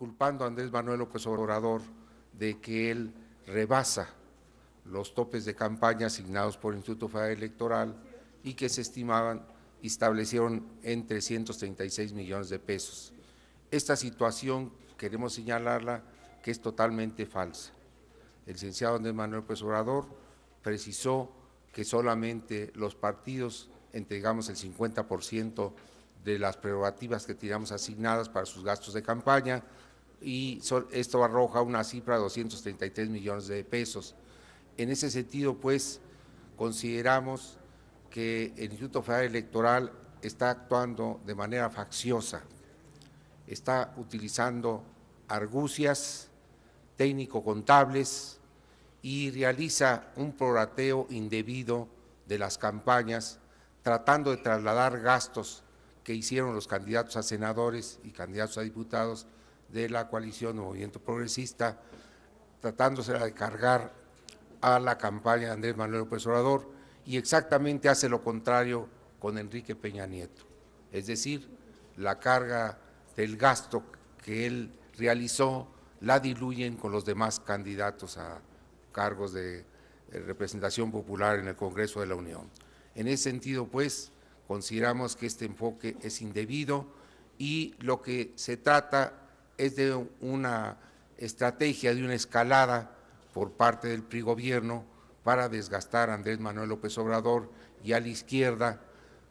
culpando a Andrés Manuel López Obrador de que él rebasa los topes de campaña asignados por el Instituto Federal Electoral y que se estimaban y establecieron en 336 millones de pesos. Esta situación, queremos señalarla, que es totalmente falsa. El licenciado Andrés Manuel López Obrador precisó que solamente los partidos entregamos el 50% de las prerrogativas que teníamos asignadas para sus gastos de campaña, y esto arroja una cifra de 233 millones de pesos. En ese sentido, pues, consideramos que el Instituto Federal Electoral está actuando de manera facciosa, está utilizando argucias técnico-contables y realiza un prorateo indebido de las campañas, tratando de trasladar gastos que hicieron los candidatos a senadores y candidatos a diputados de la coalición Movimiento Progresista, tratándose de cargar a la campaña de Andrés Manuel López Obrador y exactamente hace lo contrario con Enrique Peña Nieto. Es decir, la carga del gasto que él realizó la diluyen con los demás candidatos a cargos de eh, representación popular en el Congreso de la Unión. En ese sentido, pues, consideramos que este enfoque es indebido y lo que se trata es de una estrategia, de una escalada por parte del PRI gobierno para desgastar a Andrés Manuel López Obrador y a la izquierda,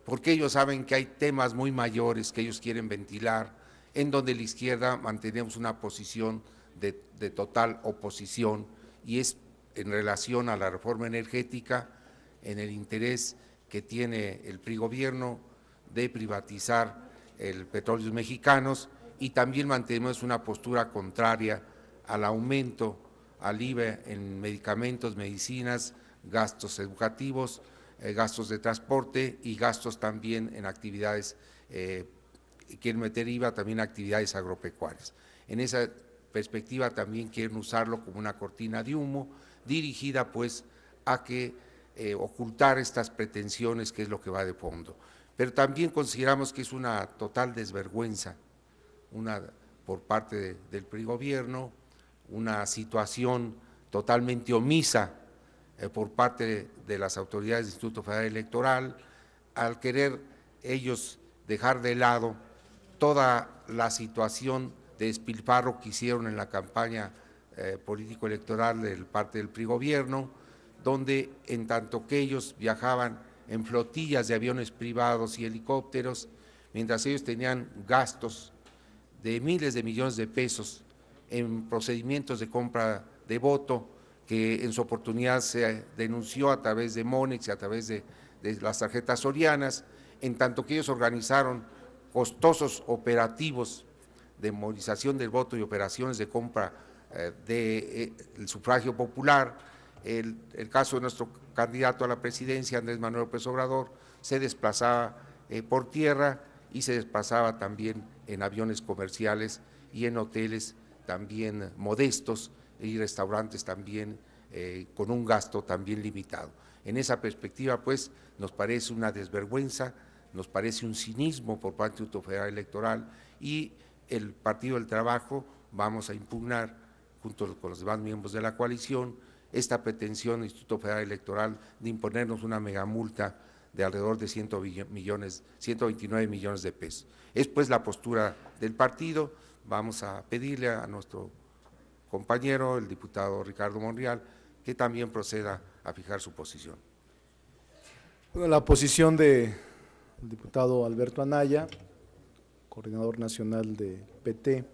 porque ellos saben que hay temas muy mayores que ellos quieren ventilar, en donde la izquierda mantenemos una posición de, total oposición y es en relación a la reforma energética, en el interés que tiene el PRI gobierno de privatizar el petróleo mexicanos y también mantenemos una postura contraria al aumento al IVA e en medicamentos, medicinas, gastos educativos, eh, gastos de transporte y gastos también en actividades, eh, quieren meter IVA e también actividades agropecuarias. En esa perspectiva también quieren usarlo como una cortina de humo dirigida pues a que eh, ocultar estas pretensiones que es lo que va de fondo. Pero también consideramos que es una total desvergüenza una por parte del prigobierno, una situación totalmente omisa eh, por parte de, las autoridades del Instituto Federal Electoral, al querer ellos dejar de lado toda la situación de espilfarro que hicieron en la campaña eh, político-electoral del parte del prigobierno, donde en tanto que ellos viajaban en flotillas de aviones privados y helicópteros, mientras ellos tenían gastos de miles de millones de pesos en procedimientos de compra de voto, que en su oportunidad se denunció a través de Monex y a través de, las tarjetas sorianas, en tanto que ellos organizaron costosos operativos de movilización del voto y operaciones de compra eh, del eh, sufragio popular. El, caso de nuestro candidato a la presidencia, Andrés Manuel López Obrador, se desplazaba eh, por tierra y se desplazaba también en aviones comerciales y en hoteles también modestos y restaurantes también eh, con un gasto también limitado. En esa perspectiva, pues, nos parece una desvergüenza, nos parece un cinismo por parte de Instituto Federal Electoral y el Partido del Trabajo vamos a impugnar, junto con los demás miembros de la coalición, esta pretensión del Instituto Federal Electoral de imponernos una megamulta de alrededor de 100 millones, 129 millones de pesos. Es pues la postura del partido. Vamos a pedirle a nuestro compañero, el diputado Ricardo Monreal, que también proceda a fijar su posición. Bueno, la posición del de diputado Alberto Anaya, coordinador nacional de PT,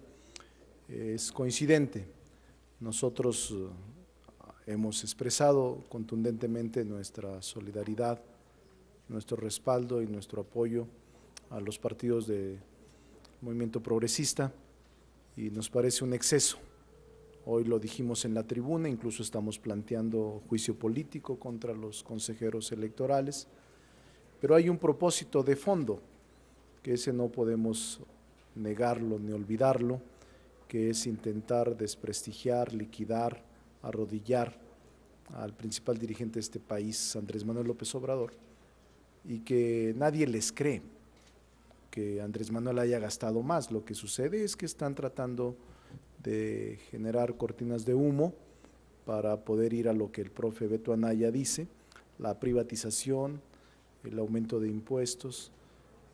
eh, es coincidente. Nosotros eh, hemos expresado contundentemente nuestra solidaridad nuestro respaldo y nuestro apoyo a los partidos de movimiento progresista y nos parece un exceso. Hoy lo dijimos en la tribuna, incluso estamos planteando juicio político contra los consejeros electorales, pero hay un propósito de fondo, que ese no podemos negarlo ni olvidarlo, que es intentar desprestigiar, liquidar, arrodillar al principal dirigente de este país, Andrés Manuel López Obrador y que nadie les cree que Andrés Manuel haya gastado más. Lo que sucede es que están tratando de generar cortinas de humo para poder ir a lo que el profe Beto Anaya dice, la privatización, el aumento de impuestos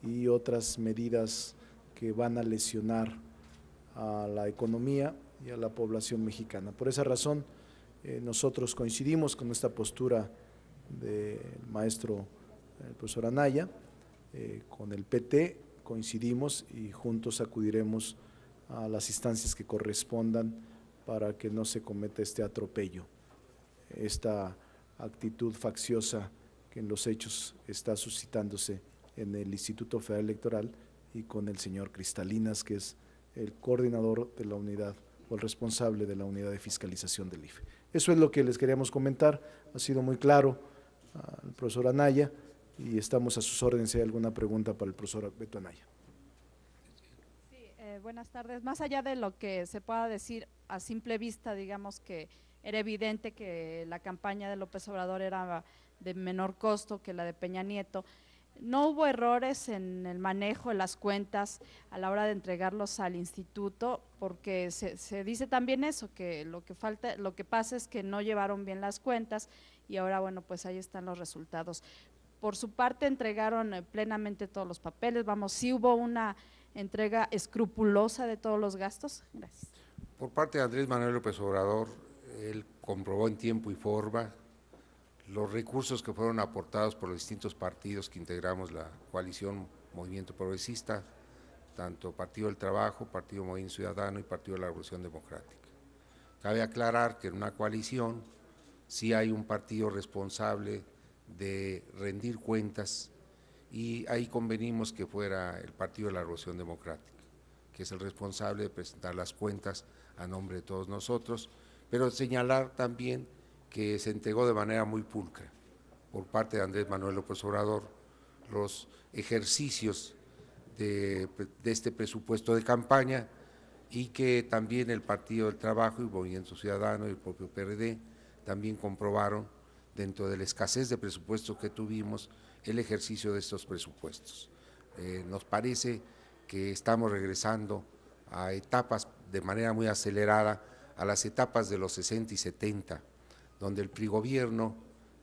y otras medidas que van a lesionar a la economía y a la población mexicana. Por esa razón, eh, nosotros coincidimos con esta postura del maestro el profesor Anaya, eh, con el PT coincidimos y juntos acudiremos a las instancias que correspondan para que no se cometa este atropello, esta actitud facciosa que en los hechos está suscitándose en el Instituto Federal Electoral y con el señor Cristalinas, que es el coordinador de la unidad o el responsable de la unidad de fiscalización del IFE. Eso es lo que les queríamos comentar, ha sido muy claro el ah, profesor Anaya y estamos a sus órdenes si hay alguna pregunta para el profesor Beto Anaya. Eh, buenas tardes. Más allá de lo que se pueda decir a simple vista, digamos que era evidente que la campaña de López Obrador era de menor costo que la de Peña Nieto. No hubo errores en el manejo de las cuentas a la hora de entregarlos al instituto, porque se, se, dice también eso, que lo que falta, lo que pasa es que no llevaron bien las cuentas y ahora bueno, pues ahí están los resultados por su parte entregaron eh, plenamente todos los papeles, vamos, si hubo una entrega escrupulosa de todos los gastos. Gracias. Por parte de Andrés Manuel López Obrador, él comprobó en tiempo y forma los recursos que fueron aportados por los distintos partidos que integramos la coalición Movimiento Progresista, tanto Partido del Trabajo, Partido Movimiento Ciudadano y Partido de la Revolución Democrática. Cabe aclarar que en una coalición sí hay un partido responsable de rendir cuentas y ahí convenimos que fuera el Partido de la Revolución Democrática, que es el responsable de presentar las cuentas a nombre de todos nosotros, pero señalar también que se entregó de manera muy pulcra por parte de Andrés Manuel López Obrador los ejercicios de, este presupuesto de campaña y que también el Partido del Trabajo y Movimiento Ciudadano y el propio PRD también comprobaron dentro de la escasez de presupuestos que tuvimos, el ejercicio de estos presupuestos. Eh, nos parece que estamos regresando a etapas de manera muy acelerada, a las etapas de los 60 y 70, donde el prigobierno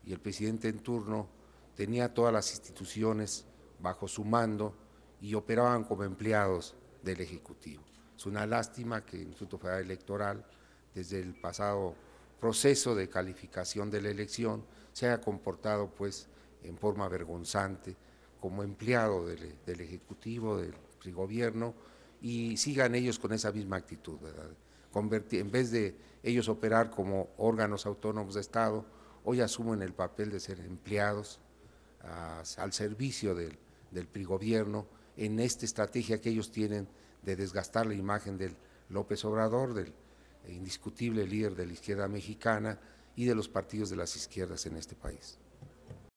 y el presidente en turno tenía todas las instituciones bajo su mando y operaban como empleados del Ejecutivo. Es una lástima que el Instituto Federal Electoral, desde el pasado proceso de calificación de la elección se ha comportado pues en forma vergonzante como empleado del, Ejecutivo, del, prigobierno y sigan ellos con esa misma actitud, en vez de ellos operar como órganos autónomos de Estado, hoy asumen el papel de ser empleados ah, al servicio del, del en esta estrategia que ellos tienen de desgastar la imagen del López Obrador, del, indiscutible líder de la izquierda mexicana y de los partidos de las izquierdas en este país.